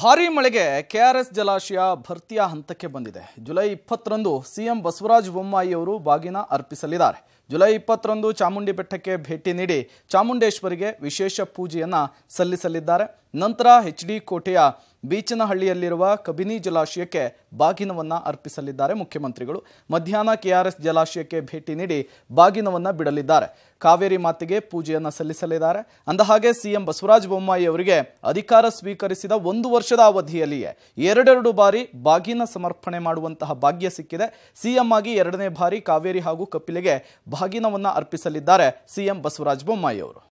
ಭಾರೀ ಮಳೆಗೆ ಕೆಆರ್ಎಸ್ ಜಲಾಶಯ ಭರ್ತಿಯ ಹಂತಕ್ಕೆ ಬಂದಿದೆ ಜುಲೈ ಇಪ್ಪತ್ತರಂದು ಸಿಎಂ ಬಸವರಾಜ ಬೊಮ್ಮಾಯಿಯವರು ಬಾಗಿನ ಅರ್ಪಿಸಲಿದ್ದಾರೆ ಜುಲೈ ಇಪ್ಪತ್ತರಂದು ಚಾಮುಂಡಿ ಬೆಟ್ಟಕ್ಕೆ ಭೇಟಿ ನೀಡಿ ಚಾಮುಂಡೇಶ್ವರಿಗೆ ವಿಶೇಷ ಪೂಜೆಯನ್ನು ಸಲ್ಲಿಸಲಿದ್ದಾರೆ ನಂತರ ಎಚ್ ಡಿ ಕೋಟೆಯ ಬೀಚನಹಳ್ಳಿಯಲ್ಲಿರುವ ಕಬಿನಿ ಜಲಾಶಯಕ್ಕೆ ಬಾಗಿನವನ್ನು ಅರ್ಪಿಸಲಿದ್ದಾರೆ ಮುಖ್ಯಮಂತ್ರಿಗಳು ಮಧ್ಯಾಹ್ನ ಕೆಆರ್ಎಸ್ ಜಲಾಶಯಕ್ಕೆ ಭೇಟಿ ನೀಡಿ ಬಾಗಿನವನ್ನು ಬಿಡಲಿದ್ದಾರೆ ಕಾವೇರಿ ಮಾತೆಗೆ ಪೂಜೆಯನ್ನು ಸಲ್ಲಿಸಲಿದ್ದಾರೆ ಅಂದಹಾಗೆ ಸಿಎಂ ಬಸವರಾಜ ಬೊಮ್ಮಾಯಿ ಅವರಿಗೆ ಅಧಿಕಾರ ಸ್ವೀಕರಿಸಿದ ಒಂದು ವರ್ಷದ ಅವಧಿಯಲ್ಲಿಯೇ ಎರಡೆರಡು ಬಾರಿ ಬಾಗಿನ ಸಮರ್ಪಣೆ ಮಾಡುವಂತಹ ಭಾಗ್ಯ ಸಿಕ್ಕಿದೆ ಸಿಎಂ ಆಗಿ ಎರಡನೇ ಬಾರಿ ಕಾವೇರಿ ಹಾಗೂ ಕಪಿಲೆಗೆ ಹಗಿನವನ್ನ ಅರ್ಪಿಸಲಿದ್ದಾರೆ ಸಿಎಂ ಬಸವರಾಜ ಬೊಮ್ಮಾಯಿ ಅವರು